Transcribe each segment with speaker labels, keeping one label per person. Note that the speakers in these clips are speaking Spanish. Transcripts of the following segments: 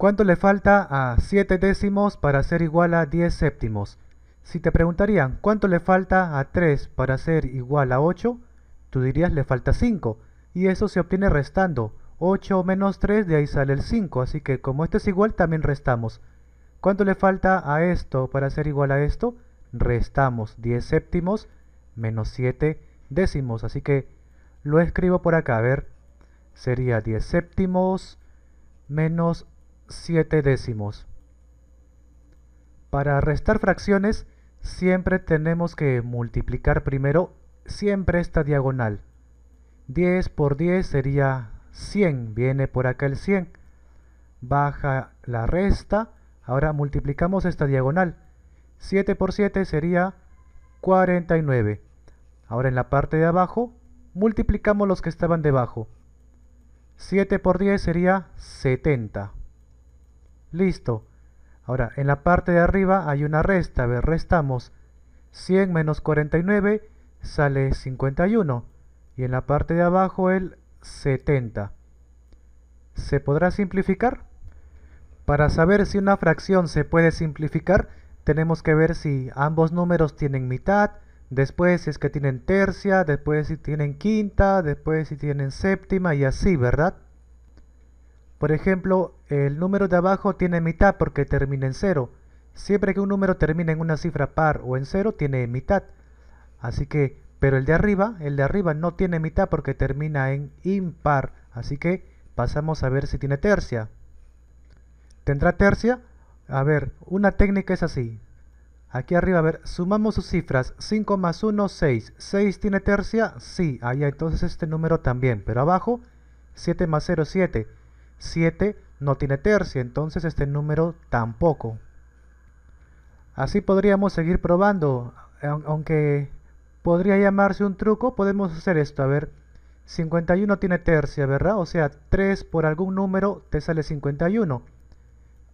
Speaker 1: ¿Cuánto le falta a 7 décimos para ser igual a 10 séptimos? Si te preguntarían cuánto le falta a 3 para ser igual a 8, tú dirías le falta 5, y eso se obtiene restando. 8 menos 3, de ahí sale el 5, así que como esto es igual, también restamos. ¿Cuánto le falta a esto para ser igual a esto? Restamos 10 séptimos menos 7 décimos, así que lo escribo por acá, a ver, sería 10 séptimos menos 7 décimos. Para restar fracciones siempre tenemos que multiplicar primero siempre esta diagonal. 10 por 10 sería 100, viene por acá el 100. Baja la resta, ahora multiplicamos esta diagonal. 7 por 7 sería 49. Ahora en la parte de abajo multiplicamos los que estaban debajo. 7 por 10 sería 70. Listo. Ahora, en la parte de arriba hay una resta. A ver, restamos. 100 menos 49 sale 51. Y en la parte de abajo el 70. ¿Se podrá simplificar? Para saber si una fracción se puede simplificar, tenemos que ver si ambos números tienen mitad, después si es que tienen tercia, después si tienen quinta, después si tienen séptima y así, ¿verdad? Por ejemplo, el número de abajo tiene mitad porque termina en 0. Siempre que un número termina en una cifra par o en 0, tiene mitad. Así que, pero el de arriba, el de arriba no tiene mitad porque termina en impar. Así que pasamos a ver si tiene tercia. ¿Tendrá tercia? A ver, una técnica es así. Aquí arriba, a ver, sumamos sus cifras. 5 más 1, 6. ¿6 tiene tercia? Sí, Ahí entonces este número también. Pero abajo, 7 más 0, 7. 7 no tiene tercia, entonces este número tampoco. Así podríamos seguir probando, aunque podría llamarse un truco, podemos hacer esto, a ver, 51 tiene tercia, ¿verdad? O sea, 3 por algún número te sale 51.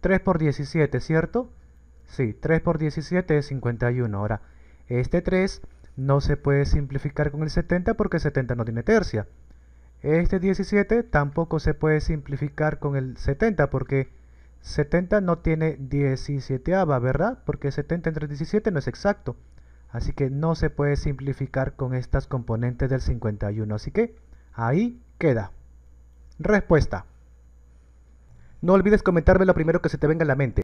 Speaker 1: 3 por 17, ¿cierto? Sí, 3 por 17 es 51. Ahora, este 3 no se puede simplificar con el 70 porque 70 no tiene tercia. Este 17 tampoco se puede simplificar con el 70 porque 70 no tiene 17 ¿verdad? Porque 70 entre 17 no es exacto. Así que no se puede simplificar con estas componentes del 51. Así que ahí queda. Respuesta. No olvides comentarme lo primero que se te venga a la mente.